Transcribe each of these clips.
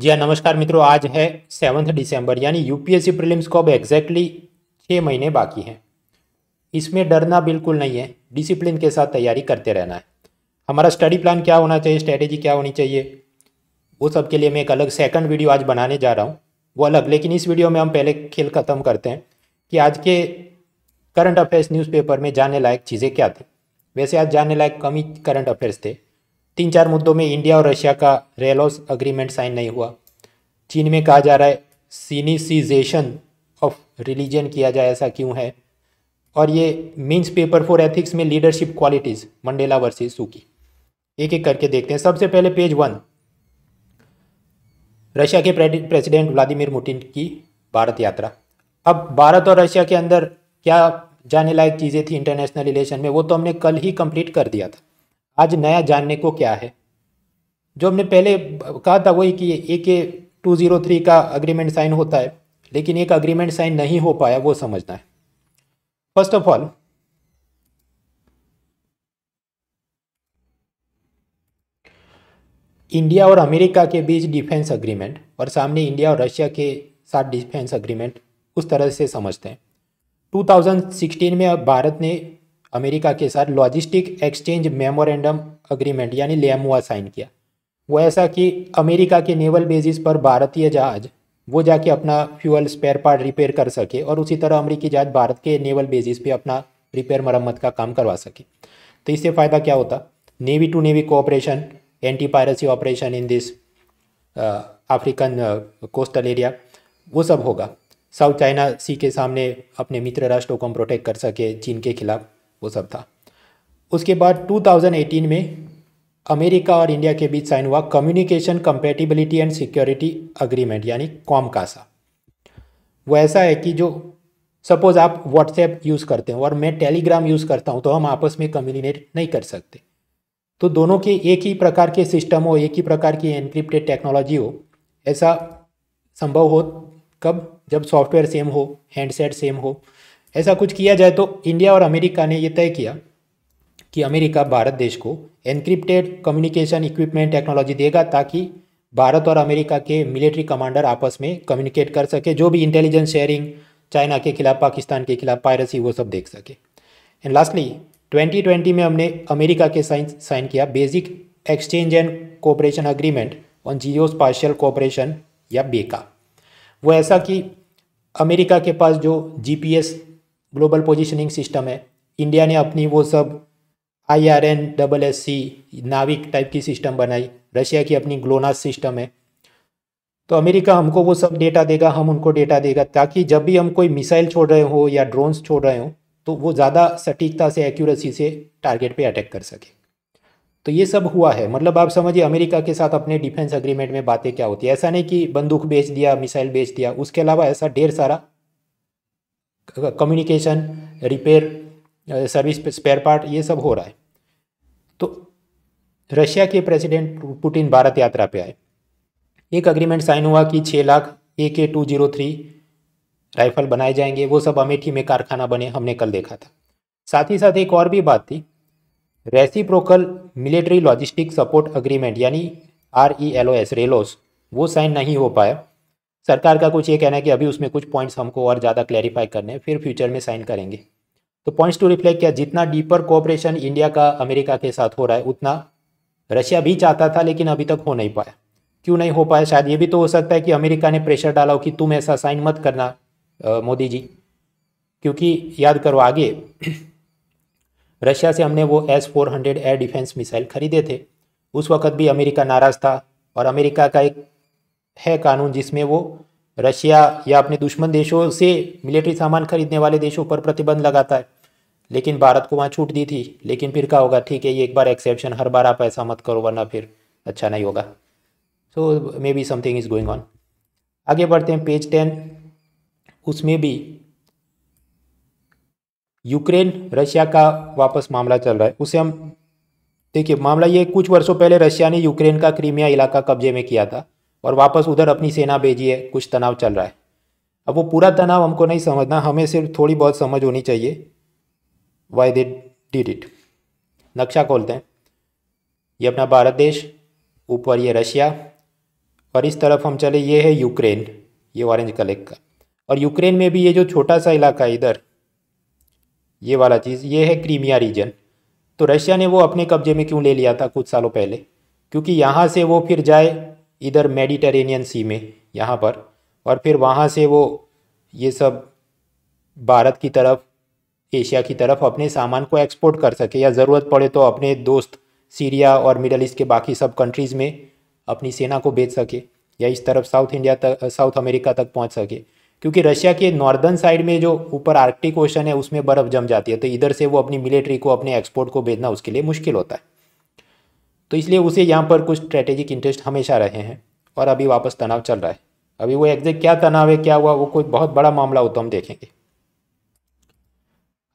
जी हाँ नमस्कार मित्रों आज है सेवन्थ दिसंबर यानी यूपीएससी प्रीलिम्स को अब एग्जैक्टली छः महीने बाकी हैं इसमें डरना बिल्कुल नहीं है डिसिप्लिन के साथ तैयारी करते रहना है हमारा स्टडी प्लान क्या होना चाहिए स्ट्रेटेजी क्या होनी चाहिए वो सब के लिए मैं एक अलग सेकंड वीडियो आज बनाने जा रहा हूँ वो अलग लेकिन इस वीडियो में हम पहले खेल ख़त्म करते हैं कि आज के करंट अफेयर्स न्यूज़पेपर में जाने लायक चीज़ें क्या थी वैसे आज जानने लायक कम ही करंट अफेयर्स थे तीन चार मुद्दों में इंडिया और रशिया का रेलोस अग्रीमेंट साइन नहीं हुआ चीन में कहा जा रहा है सीनीसीजेशन ऑफ रिलीजन किया जाए ऐसा क्यों है और ये मीन्स पेपर फॉर एथिक्स में leadership qualities Mandela versus Suu Kyi एक एक करके देखते हैं सबसे पहले पेज वन रशिया के प्रेसिडेंट व्लादिमीर मुटिन की भारत यात्रा अब भारत और रशिया के अंदर क्या जाने लायक चीज़ें थी इंटरनेशनल रिलेशन में वो तो हमने कल ही कंप्लीट कर दिया था आज नया जानने को क्या है जो हमने पहले कहा था वही कि A K two zero three का अग्रीमेंट साइन होता है लेकिन एक अग्रीमेंट साइन नहीं हो पाया वो समझना है फर्स्ट ऑफ ऑल इंडिया और अमेरिका के बीच डिफेंस अग्रीमेंट और सामने इंडिया और रशिया के साथ डिफेंस अग्रीमेंट उस तरह से समझते हैं 2016 में भारत ने अमेरिका के साथ लॉजिस्टिक एक्सचेंज मेमोरेंडम अग्रीमेंट यानी लेमुआ साइन किया वो ऐसा कि अमेरिका के नेवल बेसिस पर भारतीय जहाज वो जाके अपना फ्यूअल स्पेयर पार्ट रिपेयर कर सके और उसी तरह अमरीकी जहाज भारत के नेवल बेसिस पे अपना रिपेयर मरम्मत का काम करवा सके तो इससे फ़ायदा क्या होता navy to navy cooperation anti piracy operation in this African coastal area वो सब होगा साउथ चाइना सी के सामने अपने मित्र राष्ट्रों को हम प्रोटेक्ट कर सके चीन के खिलाफ वो सब था उसके बाद 2018 में अमेरिका और इंडिया के बीच साइन हुआ communication compatibility and security agreement यानी कॉम कासा वो ऐसा है कि जो सपोज़ आप व्हाट्सएप यूज़ करते हो और मैं टेलीग्राम यूज़ करता हूँ तो हम आपस में कम्युनिकेट नहीं कर सकते तो दोनों के एक ही प्रकार के सिस्टम हो एक ही प्रकार की एनक्रिप्टेड टेक्नोलॉजी हो ऐसा संभव हो कब जब सॉफ्टवेयर सेम हो हैंडसेट सेम हो ऐसा कुछ किया जाए तो इंडिया और अमेरिका ने यह तय किया कि अमेरिका भारत देश को एनक्रिप्टेड कम्युनिकेशन इक्विपमेंट टेक्नोलॉजी देगा ताकि भारत और अमेरिका के मिलिट्री कमांडर आपस में कम्युनिकेट कर सके जो भी इंटेलिजेंस शेयरिंग चाइना के खिलाफ पाकिस्तान के खिलाफ पायरेसी वो सब देख सके एंड लास्टली 2020 में हमने अमेरिका के साइन साइन किया basic exchange and cooperation agreement on geospatial cooperation या बेका वो ऐसा कि अमेरिका के पास जो जीपीएस ग्लोबल पोजीशनिंग सिस्टम है इंडिया ने अपनी वो सब I R N double S C NavIC type की सिस्टम बनाई रशिया की अपनी ग्लोनास सिस्टम है तो अमेरिका हमको वो सब डेटा देगा हम उनको डेटा देगा ताकि जब भी हम कोई मिसाइल छोड़ रहे हो या ड्रोन्स छोड़ रहे हो तो वो ज़्यादा सटीकता से एक्यूरेसी से टारगेट पे अटैक कर सके तो ये सब हुआ है मतलब आप समझिए अमेरिका के साथ अपने डिफेंस अग्रीमेंट में बातें क्या होती है ऐसा नहीं कि बंदूक बेच दिया मिसाइल बेच दिया उसके अलावा ऐसा ढेर सारा communication repair service spare part ये सब हो रहा है तो रशिया के प्रेसिडेंट पुटिन भारत यात्रा पे आए एक अग्रीमेंट साइन हुआ कि छः लाख ए K to zero three rifle बनाए जाएंगे वो सब अमेठी में कारखाना बने हमने कल देखा था साथ ही साथ एक और भी बात थी reciprocal military logistic support agreement यानी R E L O S RELOS वो साइन नहीं हो पाया सरकार का कुछ ये कहना है कि अभी उसमें कुछ पॉइंट्स हमको और ज़्यादा क्लैरिफाई करने हैं फिर फ्यूचर में साइन करेंगे तो पॉइंट्स टू रिफ्लेक्ट किया जितना डीपर कोऑपरेशन इंडिया का अमेरिका के साथ हो रहा है उतना रशिया भी चाहता था लेकिन अभी तक हो नहीं पाया क्यों नहीं हो पाया शायद ये भी तो हो सकता है कि अमेरिका ने प्रेशर डाला हो कि तुम ऐसा साइन मत करना मोदी जी क्योंकि याद करो आगे रशिया से हमने वो S four hundred air defence missile खरीदे थे उस वक्त भी अमेरिका नाराज़ था और अमेरिका का एक है कानून जिसमें वो रशिया या अपने दुश्मन देशों से मिलिट्री सामान खरीदने वाले देशों पर प्रतिबंध लगाता है लेकिन भारत को वहाँ छूट दी थी लेकिन फिर क्या होगा ठीक है ये एक बार एक्सेप्शन हर बार आप ऐसा मत करो वरना फिर अच्छा नहीं होगा so maybe something is going on आगे बढ़ते हैं पेज टेन उसमें भी यूक्रेन रशिया का वापस मामला चल रहा है उसे हम देखिए मामला ये कुछ वर्षों पहले रशिया ने यूक्रेन का क्रीमिया इलाका कब्जे में किया था और वापस उधर अपनी सेना भेजी है कुछ तनाव चल रहा है अब वो पूरा तनाव हमको नहीं समझना हमें सिर्फ थोड़ी बहुत समझ होनी चाहिए वाई दे डिड इट नक्शा खोलते हैं ये अपना भारत देश ऊपर ये रशिया और इस तरफ हम चले ये है यूक्रेन ये ऑरेंज कलेक् का और यूक्रेन में भी ये जो छोटा सा इलाका है इधर ये वाला चीज़ ये है क्रीमिया रीजन तो रशिया ने वो अपने कब्जे में क्यों ले लिया था कुछ सालों पहले क्योंकि यहाँ से वो फिर जाए इधर मेडिटेरेनियन सी में यहाँ पर और फिर वहाँ से वो ये सब भारत की तरफ एशिया की तरफ अपने सामान को एक्सपोर्ट कर सके या ज़रूरत पड़े तो अपने दोस्त सीरिया और मिडल ईस्ट के बाकी सब कंट्रीज़ में अपनी सेना को बेच सके या इस तरफ साउथ इंडिया तक साउथ अमेरिका तक पहुंच सके क्योंकि रशिया के नॉर्दर्न साइड में जो ऊपर आर्कटिक ओशन है उसमें बर्फ़ जम जाती है तो इधर से वो अपनी मिलिट्री को अपने एक्सपोर्ट को भेजना उसके लिए मुश्किल होता है तो इसलिए उसे यहाँ पर कुछ स्ट्रेटेजिक इंटरेस्ट हमेशा रहे हैं और अभी वापस तनाव चल रहा है अभी वो एग्जैक्ट क्या तनाव है क्या हुआ वो कोई बहुत बड़ा मामला हो तो हम देखेंगे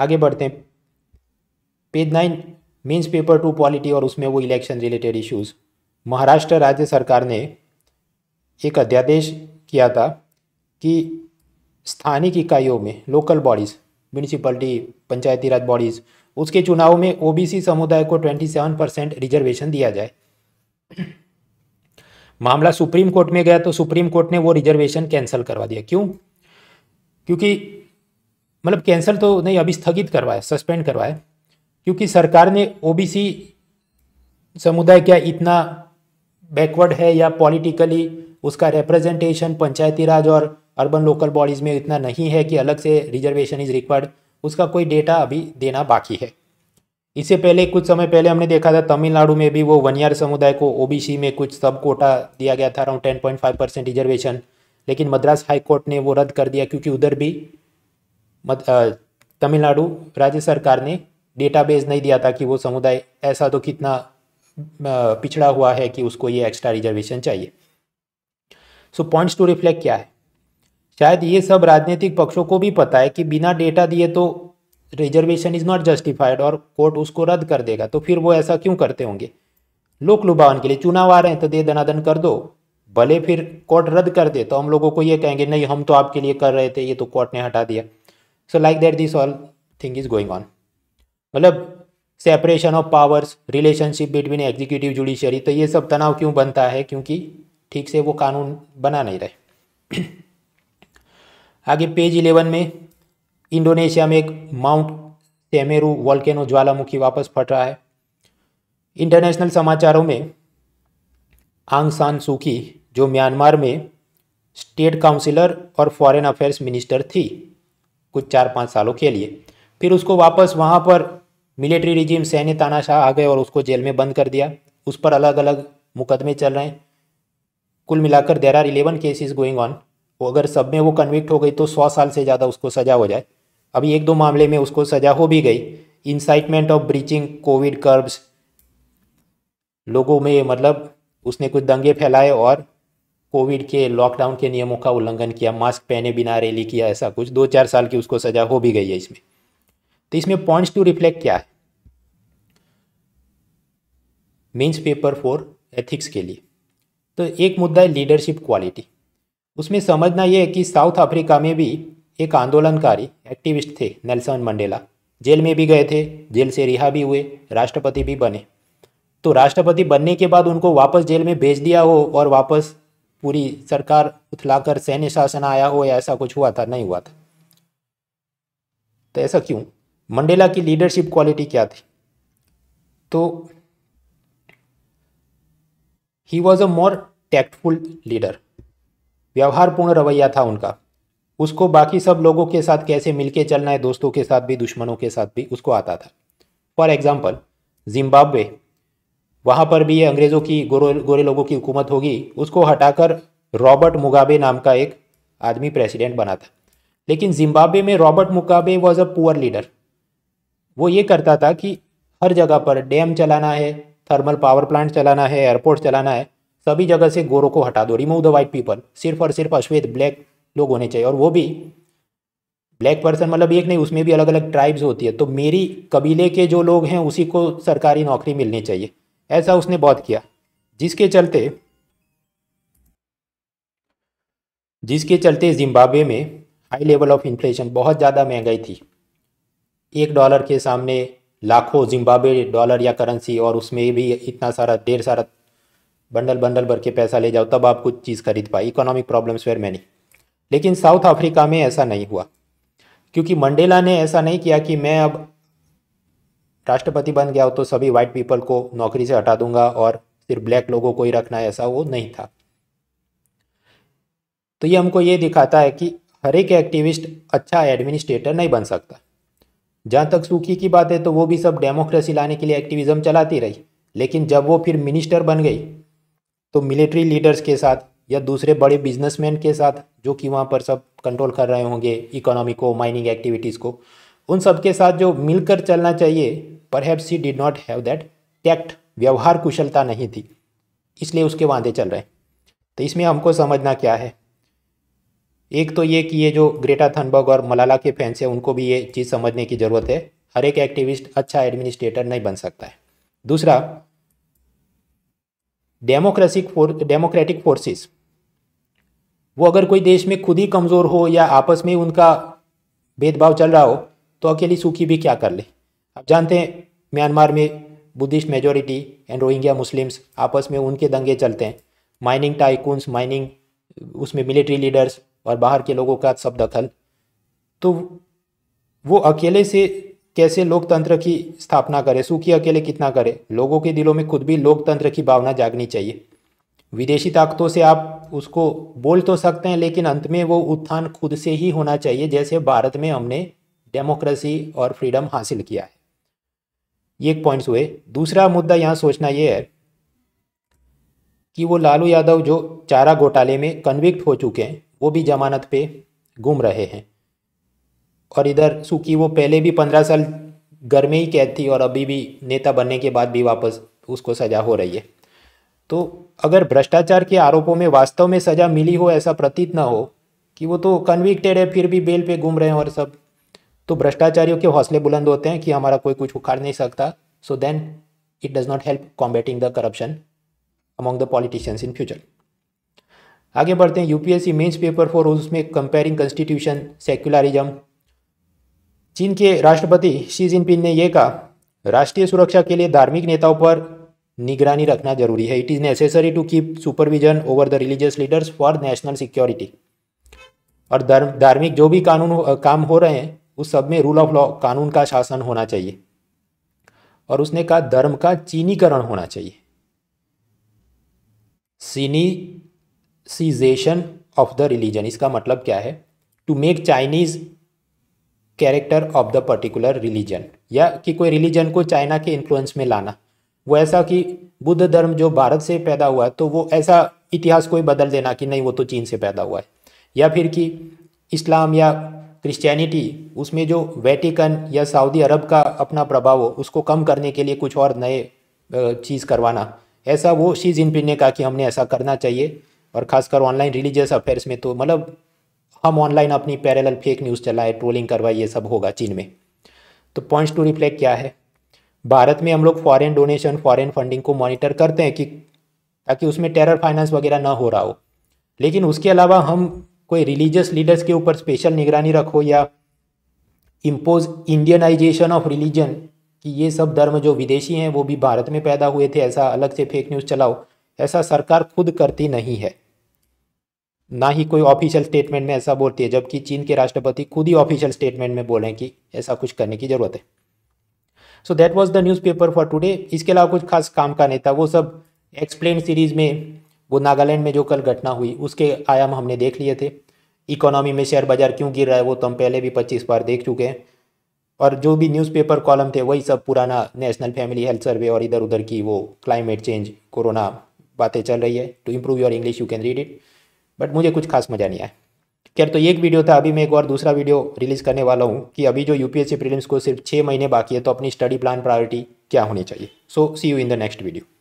आगे बढ़ते हैं page nine means paper two polity और उसमें वो इलेक्शन रिलेटेड इश्यूज़ महाराष्ट्र राज्य सरकार ने एक अध्यादेश किया था कि स्थानिक इकाइयों में local bodies municipality panchayati raj bodies उसके चुनाव में ओबीसी समुदाय को 27 परसेंट रिजर्वेशन दिया जाए मामला सुप्रीम कोर्ट में गया तो सुप्रीम कोर्ट ने वो रिजर्वेशन कैंसिल करवा दिया क्यों क्योंकि मतलब कैंसिल तो नहीं अभी स्थगित करवाया सस्पेंड करवाया क्योंकि सरकार ने ओबीसी समुदाय क्या इतना बैकवर्ड है या पॉलिटिकली उसका रिप्रेजेंटेशन पंचायती राज और अर्बन लोकल बॉडीज़ में इतना नहीं है कि अलग से रिजर्वेशन इज़ रिक्वायर्ड उसका कोई डेटा अभी देना बाकी है इससे पहले कुछ समय पहले हमने देखा था तमिलनाडु में भी वो वनियार समुदाय को ओबीसी में कुछ सब कोटा दिया गया था around ten point five percent reservation लेकिन मद्रास हाई कोर्ट ने वो रद्द कर दिया क्योंकि उधर भी तमिलनाडु राज्य सरकार ने डेटाबेस नहीं दिया था कि वो समुदाय ऐसा तो कितना पिछड़ा हुआ है कि उसको ये एक्स्ट्रा रिजर्वेशन चाहिए सो पॉइंट्स टू रिफ्लेक्ट क्या है शायद ये सब राजनीतिक पक्षों को भी पता है कि बिना डेटा दिए तो रिजर्वेशन इज नॉट जस्टिफाइड और कोर्ट उसको रद्द कर देगा तो फिर वो ऐसा क्यों करते होंगे लोक लुभावन के लिए चुनाव आ रहे हैं तो दे दनादन कर दो भले फिर कोर्ट रद्द कर दे तो हम लोगों को ये कहेंगे नहीं हम तो आपके लिए कर रहे थे ये तो कोर्ट ने हटा दिया so like that this all thing is going on मतलब separation of powers relationship between executive judiciary तो ये सब तनाव क्यों बनता है क्योंकि ठीक से वो कानून बना नहीं रहे आगे पेज इलेवन में इंडोनेशिया में एक माउंट सेमेरू वॉल्केनो ज्वालामुखी वापस फट रहा है इंटरनेशनल समाचारों में आंग सान सूकी जो म्यांमार में स्टेट काउंसिलर और फॉरेन अफेयर्स मिनिस्टर थी कुछ चार पाँच सालों के लिए फिर उसको वापस वहाँ पर मिलिट्री रिजीम सैन्य तानाशाह आ गए और उसको जेल में बंद कर दिया उस पर अलग अलग मुकदमे चल रहे हैं कुल मिलाकर there are eleven cases going on वो अगर सब में वो कन्विक्ट हो गई तो सौ साल से ज़्यादा उसको सज़ा हो जाए अभी एक दो मामले में उसको सज़ा हो भी गई incitement of breaching COVID curbs लोगों में मतलब उसने कुछ दंगे फैलाए और कोविड के लॉकडाउन के नियमों का उल्लंघन किया मास्क पहने बिना रैली किया ऐसा कुछ दो चार साल की उसको सज़ा हो भी गई है इसमें तो इसमें पॉइंट्स टू रिफ्लेक्ट क्या है मीन्स पेपर फॉर एथिक्स के लिए तो एक मुद्दा है लीडरशिप क्वालिटी उसमें समझना यह है कि साउथ अफ्रीका में भी एक आंदोलनकारी एक्टिविस्ट थे नेल्सन मंडेला जेल में भी गए थे जेल से रिहा भी हुए राष्ट्रपति भी बने तो राष्ट्रपति बनने के बाद उनको वापस जेल में भेज दिया हो और वापस पूरी सरकार उथलाकर सैन्य शासन आया हो या ऐसा कुछ हुआ था नहीं हुआ था तो ऐसा क्यों मंडेला की लीडरशिप क्वालिटी क्या थी तो ही was a more tactful leader व्यवहारपूर्ण रवैया था उनका उसको बाकी सब लोगों के साथ कैसे मिलके चलना है दोस्तों के साथ भी दुश्मनों के साथ भी उसको आता था फॉर एग्ज़ाम्पल जिम्बाब्वे वहाँ पर भी ये अंग्रेज़ों की गोरे गोरे लोगों की हुकूमत होगी उसको हटाकर रॉबर्ट मुगाबे नाम का एक आदमी प्रेसिडेंट बना था लेकिन जिम्बाब्वे में Robert Mugabe was a poor leader वो ये करता था कि हर जगह पर डैम चलाना है थर्मल पावर प्लांट चलाना है एयरपोर्ट चलाना है सभी जगह से गोरों को हटा दो रिमूव द वाइट पीपल सिर्फ और सिर्फ अश्वेत ब्लैक लोग होने चाहिए और वो भी ब्लैक पर्सन मतलब एक नहीं उसमें भी अलग अलग ट्राइब्स होती है तो मेरी कबीले के जो लोग हैं उसी को सरकारी नौकरी मिलनी चाहिए ऐसा उसने बहुत किया जिसके चलते जिसके चलते जिम्बाब्वे में हाई लेवल ऑफ इन्फ्लेशन बहुत ज़्यादा महंगाई थी एक डॉलर के सामने लाखों जिम्बाब्वे डॉलर या करेंसी और उसमें भी इतना सारा ढेर सारा बंडल बंडल भर के पैसा ले जाओ तब आप कुछ चीज़ खरीद पाए इकोनॉमिक प्रॉब्लम्स वेयर मैनी लेकिन साउथ अफ्रीका में ऐसा नहीं हुआ क्योंकि मंडेला ने ऐसा नहीं किया कि मैं अब राष्ट्रपति बन गया तो सभी वाइट पीपल को नौकरी से हटा दूंगा और सिर्फ ब्लैक लोगों को ही रखना है ऐसा वो नहीं था तो ये हमको ये दिखाता है कि हर एक एक्टिविस्ट अच्छा एडमिनिस्ट्रेटर नहीं बन सकता जहाँ तक सूखी की बात है तो वो भी सब डेमोक्रेसी लाने के लिए एक्टिविज्म चलाती रही लेकिन जब वो फिर मिनिस्टर बन गई तो मिलिट्री लीडर्स के साथ या दूसरे बड़े बिजनेसमैन के साथ जो कि वहाँ पर सब कंट्रोल कर रहे होंगे इकोनॉमी को माइनिंग एक्टिविटीज़ को उन सब के साथ जो मिलकर चलना चाहिए पर have she did not have that tact व्यवहार कुशलता नहीं थी इसलिए उसके वादे चल रहे तो इसमें हमको समझना क्या है एक तो ये कि ये जो ग्रेटा थनबर्ग और मलाला के फैंस हैं उनको भी ये चीज़ समझने की ज़रूरत है हर एक एक्टिविस्ट अच्छा एडमिनिस्ट्रेटर नहीं बन सकता है दूसरा डेमोक्रेसिक फोर डेमोक्रेटिक फोर्सेस वो अगर कोई देश में खुद ही कमज़ोर हो या आपस में उनका भेदभाव चल रहा हो तो अकेली सूखी भी क्या कर ले आप जानते हैं म्यांमार में Buddhist majority and Rohingya Muslims आपस में उनके दंगे चलते हैं माइनिंग टाइकून्स माइनिंग उसमें मिलिट्री लीडर्स और बाहर के लोगों का सब दखल तो वो अकेले से कैसे लोकतंत्र की स्थापना करे सुखी अकेले कितना करे लोगों के दिलों में खुद भी लोकतंत्र की भावना जागनी चाहिए विदेशी ताकतों से आप उसको बोल तो सकते हैं लेकिन अंत में वो उत्थान खुद से ही होना चाहिए जैसे भारत में हमने डेमोक्रेसी और फ्रीडम हासिल किया है ये एक पॉइंट हुए दूसरा मुद्दा यहाँ सोचना ये है कि वो लालू यादव जो चारा घोटाले में कन्विक्ट हो चुके हैं वो भी जमानत पे घूम रहे हैं और इधर सूकी वो पहले भी पंद्रह साल घर में ही कैद थी और अभी भी नेता बनने के बाद भी वापस उसको सजा हो रही है तो अगर भ्रष्टाचार के आरोपों में वास्तव में सजा मिली हो ऐसा प्रतीत ना हो कि वो तो कन्विक्टेड है फिर भी बेल पे घूम रहे हैं और सब तो भ्रष्टाचारियों के हौसले बुलंद होते हैं कि हमारा कोई कुछ उखाड़ नहीं सकता so then it does not help combating the corruption among the politicians in future आगे बढ़ते हैं यूपीएससी मेंस पेपर फॉर उसमें कंपेयरिंग कंस्टिट्यूशन सेक्युलरिज्म चीन के राष्ट्रपति शी जिनपिंग ने यह कहा राष्ट्रीय सुरक्षा के लिए धार्मिक नेताओं पर निगरानी रखना जरूरी है it is necessary to keep supervision over the religious leaders for national security और धार्मिक जो भी कानून काम हो रहे हैं उस सब में रूल ऑफ लॉ कानून का शासन होना चाहिए और उसने कहा धर्म का चीनीकरण होना चाहिए सीनीसीजेशन ऑफ द रिलीजन इसका मतलब क्या है to make Chinese character of the particular religion या कि कोई रिलीजन को चाइना के इन्फ्लुएंस में लाना वो ऐसा कि बुद्ध धर्म जो भारत से पैदा हुआ है तो वो ऐसा इतिहास कोई बदल देना कि नहीं वो तो चीन से पैदा हुआ है या फिर कि इस्लाम या क्रिश्चियनिटी उसमें जो वेटिकन या सऊदी अरब का अपना प्रभाव हो उसको कम करने के लिए कुछ और नए चीज़ करवाना ऐसा वो शी जिनपिंग ने कहा कि हमने ऐसा करना चाहिए और खासकर ऑनलाइन रिलीजियस अफेयर्स में तो मतलब हम ऑनलाइन अपनी पैरेलल फेक न्यूज़ चलाए ट्रोलिंग करवाए ये सब होगा चीन में तो पॉइंट्स टू रिफ्लेक्ट क्या है भारत में हम लोग फॉरेन डोनेशन फॉरेन फंडिंग को मॉनिटर करते हैं कि ताकि उसमें टेरर फाइनेंस वगैरह ना हो रहा हो लेकिन उसके अलावा हम कोई रिलीजियस लीडर्स के ऊपर स्पेशल निगरानी रखो या इम्पोज इंडियनाइजेशन ऑफ रिलीजन कि ये सब धर्म जो विदेशी हैं वो भी भारत में पैदा हुए थे ऐसा अलग से फेक न्यूज़ चलाओ ऐसा सरकार खुद करती नहीं है ना ही कोई ऑफिशियल स्टेटमेंट में ऐसा बोलती है जबकि चीन के राष्ट्रपति खुद ही ऑफिशियल स्टेटमेंट में बोले कि ऐसा कुछ करने की ज़रूरत है so that was the newspaper for today इसके अलावा कुछ खास काम का नहीं था वो सब एक्सप्लेन सीरीज में वो नागालैंड में जो कल घटना हुई उसके आयाम हमने देख लिए थे इकोनॉमी में शेयर बाजार क्यों गिर रहा है वो तो हम पहले भी पच्चीस बार देख चुके हैं और जो भी न्यूज़पेपर कॉलम थे वही सब पुराना नेशनल फैमिली हेल्थ सर्वे और इधर उधर की वो क्लाइमेट चेंज कोरोना बातें चल रही है to improve your English you can read it but मुझे कुछ खास मज़ा नहीं आया खैर तो एक वीडियो था अभी मैं एक और दूसरा वीडियो रिलीज़ करने वाला हूँ कि अभी जो यूपीएससी प्रीलिम्स को सिर्फ छः महीने बाकी है तो अपनी स्टडी प्लान प्रायोरिटी क्या होनी चाहिए so see you in the next video